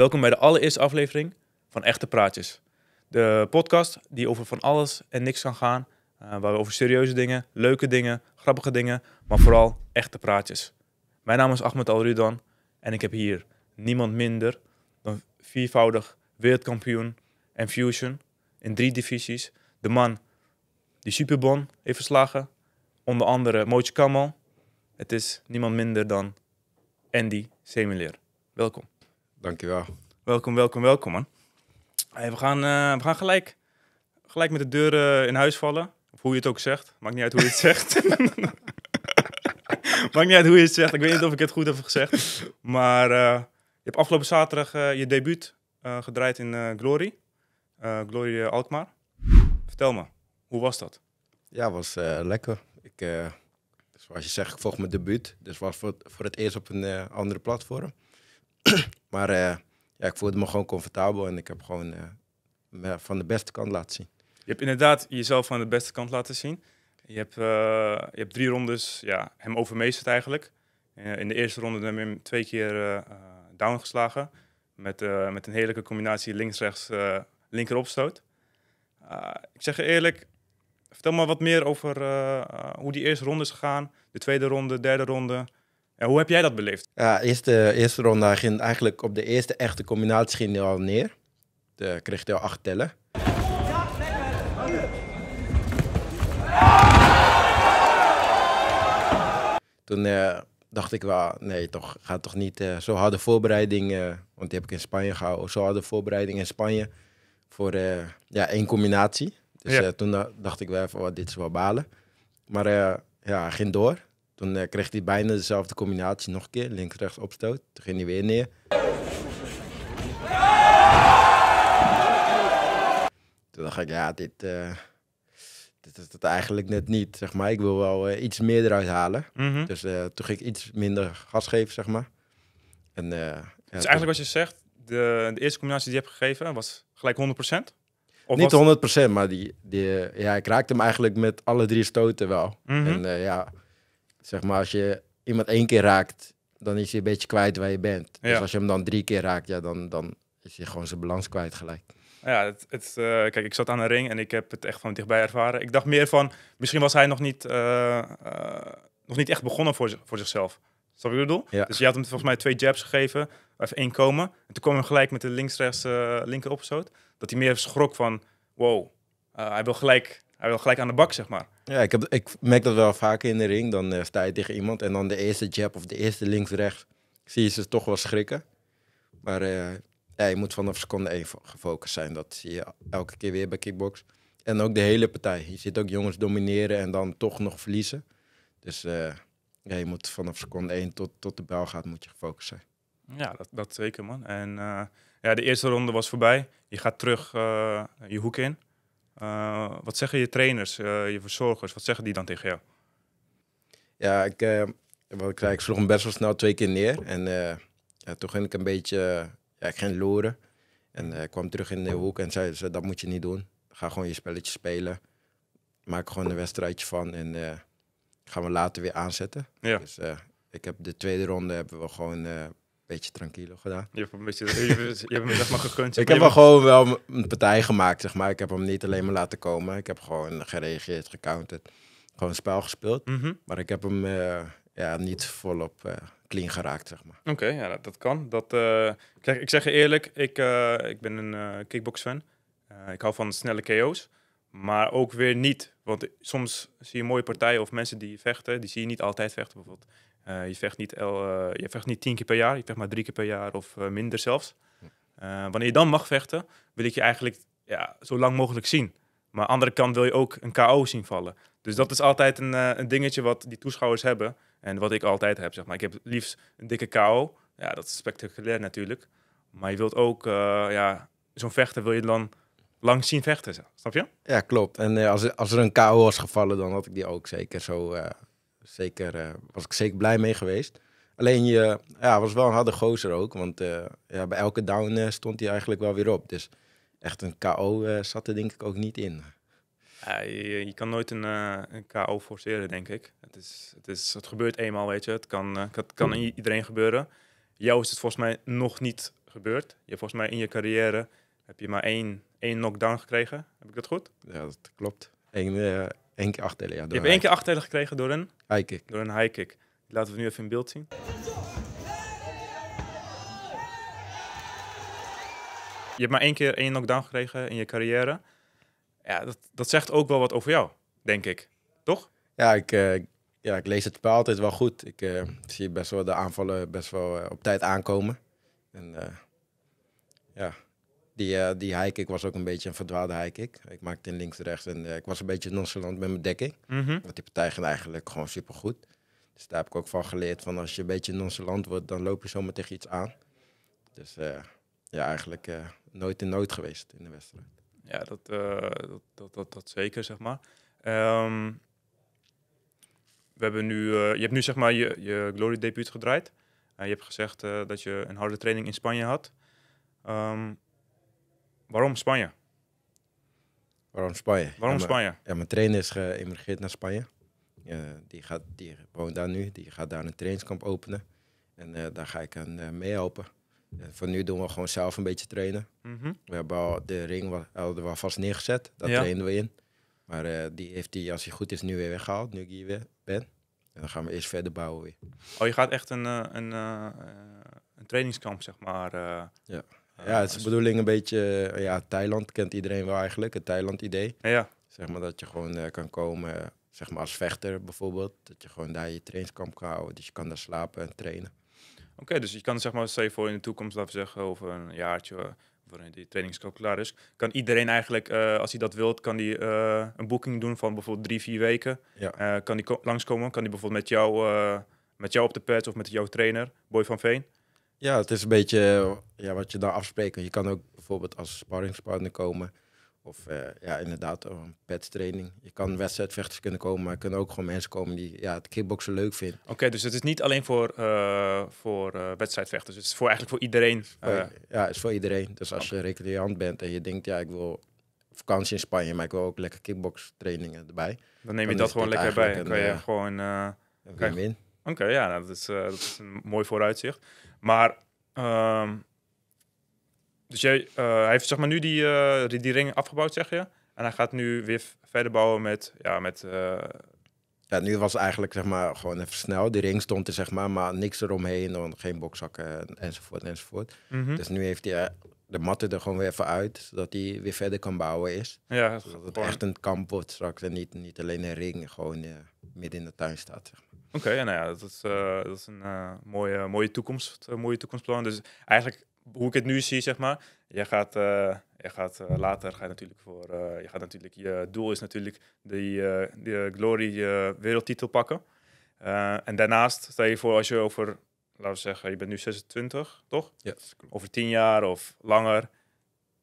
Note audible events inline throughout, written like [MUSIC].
Welkom bij de allereerste aflevering van Echte Praatjes. De podcast die over van alles en niks kan gaan. Eh, waar we over serieuze dingen, leuke dingen, grappige dingen, maar vooral echte praatjes. Mijn naam is Ahmed Al-Rudan en ik heb hier niemand minder dan viervoudig wereldkampioen en fusion in drie divisies. De man die Superbon heeft verslagen, onder andere Mootje Kamal. Het is niemand minder dan Andy Semeleer. Welkom. Dankjewel. Welkom, welkom, welkom man. we, gaan, eh, we gaan gelijk, gelijk met de deuren eh, in huis vallen. Of hoe je het ook zegt. Maakt niet uit hoe je het [LAUGHS] zegt. [LAUGHS] Maakt niet uit hoe je het zegt. Ik weet niet of ik het goed heb gezegd. Maar eh, je hebt afgelopen zaterdag je debuut gedraaid in Glory. Glory Alkmaar. Vertel me, hoe was dat? Ja, was lekker. Ik, zoals je zegt, ik volg mijn debuut. Dus was voor, voor het eerst op een andere platform. Maar eh, ja, ik voelde me gewoon comfortabel en ik heb gewoon eh, van de beste kant laten zien. Je hebt inderdaad jezelf van de beste kant laten zien. Je hebt, eh, je hebt drie rondes ja, hem overmeesterd eigenlijk. in de eerste ronde hebben we hem twee keer down geslagen. Met, met een heerlijke combinatie links-rechts linkeropstoot. Uh, ik zeg je eerlijk, vertel maar wat meer over hoe die eerste ronde is gegaan. De tweede ronde, derde ronde hoe heb jij dat beleefd? Ja, eerste, eerste ronde ging eigenlijk op de eerste echte combinatie ging al neer. De, kreeg hij al acht tellen. Toen eh, dacht ik wel, nee toch, ga toch niet uh, zo harde voorbereiding, eh, want die heb ik in Spanje gehouden, zo harde voorbereiding in Spanje voor ja, één combinatie. Dus toen dacht ik wel even, oh, dit is wel balen. Maar ja, ging door. Toen uh, kreeg hij bijna dezelfde combinatie nog een keer. Links-rechts opstoot. Toen ging hij weer neer. Toen dacht ik, ja, dit, eh, dit is het eigenlijk net niet, zeg maar. Ik wil wel eh, iets meer eruit halen. Mhm. Dus toen ging ik iets minder gas geven, zeg maar. En, dus ja, eigenlijk wat je zegt, de, de eerste combinatie die je hebt gegeven was gelijk 100%? Of niet 100%, maar die, die, ja, ik raakte hem eigenlijk met alle drie stoten wel. Mhm. En ja, zeg maar, als je iemand één keer raakt, dan is hij een beetje kwijt waar je bent. Dus als je hem dan drie keer raakt, ja, dan, dan is hij gewoon zijn balans kwijt gelijk. Ja, het, het eh, kijk, ik zat aan een ring en ik heb het echt van dichtbij ervaren. Ik dacht meer van, misschien was hij nog niet, eh, eh, nog niet echt begonnen voor, voor zichzelf. Snap je wat ik bedoel? Ja. Dus je had hem volgens mij twee jabs gegeven, even één komen. En toen kwam hij gelijk met de links-rechts linker opstoot. Dat hij meer schrok van, wow, hij, wil gelijk, hij wil gelijk aan de bak, zeg maar. Ja, ik, heb, ik merk dat wel vaker in de ring. Dan eh, sta je tegen iemand en dan de eerste jab of de eerste links-rechts zie je ze toch wel schrikken. Maar eh, ja, je moet vanaf seconde 1 gefocust zijn. Dat zie je elke keer weer bij kickbox. En ook de hele partij. Je ziet ook jongens domineren en dan toch nog verliezen. Dus eh, ja, je moet vanaf seconde 1 tot, tot de bel gaat, moet je gefocust zijn. Ja, dat, dat zeker man. En ja, de eerste ronde was voorbij. Je gaat terug je hoek in. Eh, wat zeggen je trainers, eh, je verzorgers, wat zeggen die dan tegen jou? Ja, ik, uh, wat ik, zei, ik sloeg hem best wel snel twee keer neer. En ja, toen ging ik een beetje, ja, ik ging loren. En ik kwam terug in de hoek en zei ze, dat moet je niet doen. Ga gewoon je spelletje spelen. Maak er gewoon een wedstrijdje van en gaan we later weer aanzetten. Dus ik heb de tweede ronde hebben we gewoon beetje tranquilo gedaan. Je hebt, een beetje, je, hebt hem maar gegund. ik heb hem gewoon wel een partij gemaakt, zeg maar. Ik heb hem niet alleen maar laten komen. Ik heb gewoon gereageerd, gecounterd. Gewoon spel gespeeld. Mhm. Maar ik heb hem eh, ja, niet volop eh, clean geraakt, zeg maar. Oké, ja, dat, kan. Dat, kijk, eh, ik zeg je eerlijk, ik, ik ben een kickbox-fan. ik hou van snelle KO's. Maar ook weer niet. Want soms zie je mooie partijen of mensen die vechten. Die zie je niet altijd vechten. Bijvoorbeeld eh, je, vecht niet el, eh, je vecht niet tien keer per jaar, je vecht maar drie keer per jaar of eh, minder zelfs. wanneer je dan mag vechten, wil ik je eigenlijk ja, zo lang mogelijk zien. Maar aan de andere kant wil je ook een KO zien vallen. Dus dat is altijd een, een dingetje wat die toeschouwers hebben. En wat ik altijd heb, zeg maar. Ik heb liefst een dikke KO. Ja, dat is spectaculair natuurlijk. Maar je wilt ook, ja, zo'n vechter wil je dan lang zien vechten. Snap je? Ja, klopt. En als, als er een KO was gevallen, dan had ik die ook zeker zo zeker, eh, was ik zeker blij mee geweest. Alleen je ja, was wel een harde gozer ook. Want eh, ja, bij elke down eh, stond hij eigenlijk wel weer op. Dus echt een KO zat er denk ik ook niet in. je, kan nooit een, een, KO forceren, denk ik. Het, is, het, is, het gebeurt eenmaal, weet je. Het kan, het iedereen gebeuren. Jou is het volgens mij nog niet gebeurd. Je volgens mij in je carrière heb je maar één, één knockdown gekregen. Heb ik dat goed? Ja, dat klopt. Eén, Eén keer achtertellen, ja. Je hebt één keer achtertellen gekregen door een? High kick. Door een high kick. Laten we nu even in beeld zien. Je hebt maar één keer één knockdown gekregen in je carrière. Ja, dat, dat zegt ook wel wat over jou, denk ik. Toch? Ja, ik, eh, ja, ik lees het spel altijd wel goed. Ik eh, zie best wel de aanvallen best wel eh, op tijd aankomen. En ja... Die, eh, die high ik was ook een beetje een verdwaalde high kick. Ik maakte in links-rechts en eh, ik was een beetje nonchalant met mijn dekking. Mhm. Want die partij ging eigenlijk gewoon supergoed. Dus daar heb ik ook van geleerd van als je een beetje nonchalant wordt, dan loop je zomaar tegen iets aan. Dus eh, ja, eigenlijk nooit in nood geweest in de wedstrijd. Ja, dat, dat, dat, dat, dat, zeker, zeg maar. Ehm, we hebben nu, je hebt nu zeg maar je, je Glory debuut gedraaid. je hebt gezegd dat je een harde training in Spanje had. Ehm, Waarom Spanje? Waarom Spanje? Waarom ja, Spanje? Ja, mijn trainer is geëmigreerd naar Spanje. die, gaat, die woont daar nu. Die gaat daar een trainingskamp openen. En eh, daar ga ik aan uh, eh, meehelpen. Eh, voor nu doen we gewoon zelf een beetje trainen. Mhm. We hebben al de ring wat, hadden we alvast neergezet. Daar trainen we in. Maar die heeft hij, als hij goed is, nu weer weggehaald. Nu ik hier weer ben. En dan gaan we eerst verder bouwen weer. Oh, je gaat echt een, een, een trainingskamp, zeg maar. ja ja, het is de bedoeling een beetje... Eh, ja, Thailand kent iedereen wel eigenlijk. Het Thailand-idee. Ja. Zeg maar dat je gewoon eh, kan komen, zeg maar als vechter bijvoorbeeld. Dat je gewoon daar je trainingskamp kan houden. Dus je kan daar slapen en trainen. Oké, dus je kan zeg maar, stel je voor in de toekomst, laten we zeggen, over een jaartje eh, waarin die trainingskamp klaar is, kan iedereen eigenlijk, als hij dat wilt, kan die een boeking doen van bijvoorbeeld drie, vier weken. Ja. kan die langskomen, kan die bijvoorbeeld met jou, met jou op de pad of met jouw trainer, Boy van Veen. Ja, het is een beetje eh, ja, wat je daar afspreekt. Je kan ook bijvoorbeeld als sparringspartner komen. Of eh, ja, inderdaad, eh, een training. Je kan wedstrijdvechters kunnen komen, maar er kunnen ook gewoon mensen komen die ja, het kickboksen leuk vinden. Oké, dus het is niet alleen voor, voor wedstrijdvechters. Het is voor eigenlijk voor iedereen. Ja, het is voor iedereen. Dus als je recreant bent en je denkt, ja, ik wil vakantie in Spanje, maar ik wil ook lekker trainingen erbij. Dan neem je dat gewoon lekker bij. Dan kan je gewoon... Uh, Oké, ja, nou, dat, is, eh, dat is een mooi vooruitzicht. Maar, ehm, dus jij, eh, hij heeft zeg maar nu eh, die, die, ring afgebouwd, zeg je? En hij gaat nu weer verder bouwen met, ja, met... Ja, nu was eigenlijk zeg maar gewoon even snel. Die ring stond er zeg maar, maar niks eromheen, geen bokzakken enzovoort enzovoort. Mhm. Dus nu heeft hij de matten er gewoon weer even uit, zodat hij weer verder kan bouwen is. Ja, dat, het echt een kamp wordt straks en niet, niet alleen een ring gewoon midden in de tuin staat. Zeg maar. Oké, nou ja, dat is, eh, is een eh, mooie, mooie toekomst, eh, mooie toekomstplan. Dus eigenlijk hoe ik het nu zie, zeg maar, jij gaat, uh, jij gaat later ga je natuurlijk voor, je gaat natuurlijk, je doel is natuurlijk de, de Glory wereldtitel pakken. en daarnaast stel je voor als je over, laten we zeggen, je bent nu 26, toch? Ja. Over tien jaar of langer,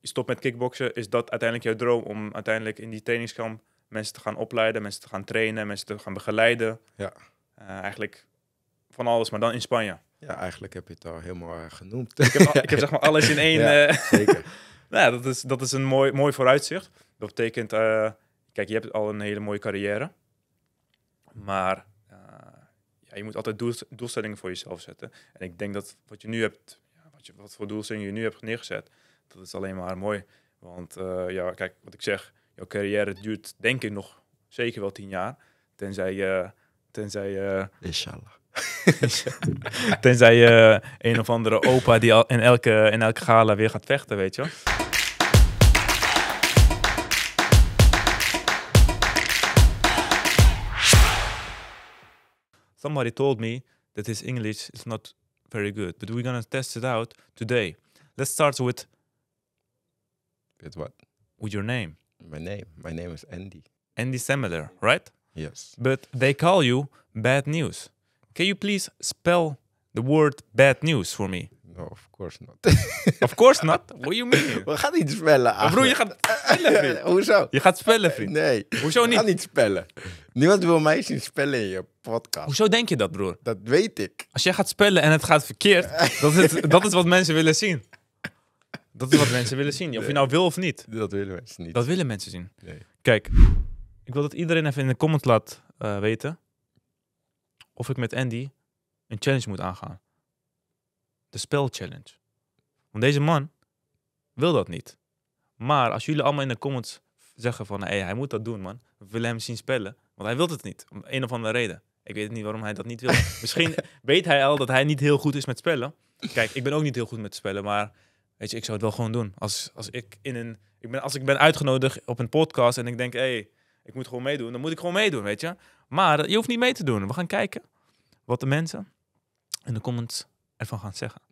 je stopt met kickboksen, is dat uiteindelijk jouw droom om uiteindelijk in die trainingskamp mensen te gaan opleiden, mensen te gaan trainen, mensen te gaan begeleiden? Ja. Eh, eigenlijk van alles, maar dan in Spanje. Ja, eigenlijk heb je het al helemaal eh, genoemd. Ik heb, ik heb zeg maar alles in [LAUGHS] één. Ja, eh, zeker. [LAUGHS] nou, dat is, dat is een mooi, mooi vooruitzicht. Dat betekent, kijk, je hebt al een hele mooie carrière. Maar ja, je moet altijd doel, doelstellingen voor jezelf zetten. En ik denk dat wat je nu hebt, wat, je, wat voor doelstellingen je nu hebt neergezet, dat is alleen maar mooi. Want ja, kijk, wat ik zeg, jouw carrière duurt denk ik nog zeker wel tien jaar. Tenzij je Tenzij je... Eh, Inshallah. [LAUGHS] Tenzij je eh, een of andere opa die al in elke, in elke gala weer gaat vechten, weet je Somebody told me that his English is not very good, but we're gonna test it out today. Let's start with. With what? With your name. My name. My name is Andy. Andy Semeler, right? Yes. But they call you bad news. Can you please spell the word bad news for me? No, of course not. [LAUGHS] of course not? [LAUGHS] What do you mean? We gaan niet spellen, Broer, je gaat spellen, vriend. [LAUGHS] Hoezo? Je gaat spellen, vriend. Nee. Hoezo niet? Ik ga niet spellen. Niemand wil mij zien spellen in je podcast. Hoezo denk je dat, broer? Dat weet ik. Als jij gaat spellen en het gaat verkeerd, dat, is dat is wat mensen willen zien. Dat is wat mensen willen zien. Of je nou wil of niet. Dat willen mensen niet. Dat willen mensen zien. Nee. Kijk. Ik wil dat iedereen even in de comments laat eh, weten of ik met Andy een challenge moet aangaan. De spelchallenge. Want deze man wil dat niet. Maar als jullie allemaal in de comments zeggen van... Hey, hij moet dat doen, man. We willen hem zien spellen. Want hij wil het niet. Om een of andere reden. Ik weet niet waarom hij dat niet wil. [LAUGHS] Misschien weet hij al dat hij niet heel goed is met spellen. Kijk, ik ben ook niet heel goed met spellen, maar... Weet je, ik zou het wel gewoon doen. Als, als, ik, in een, ik ben, als ik ben uitgenodigd op een podcast en ik denk... Hey, ik moet gewoon meedoen, dan moet ik gewoon meedoen, weet je. Maar je hoeft niet mee te doen. We gaan kijken wat de mensen in de comments ervan gaan zeggen.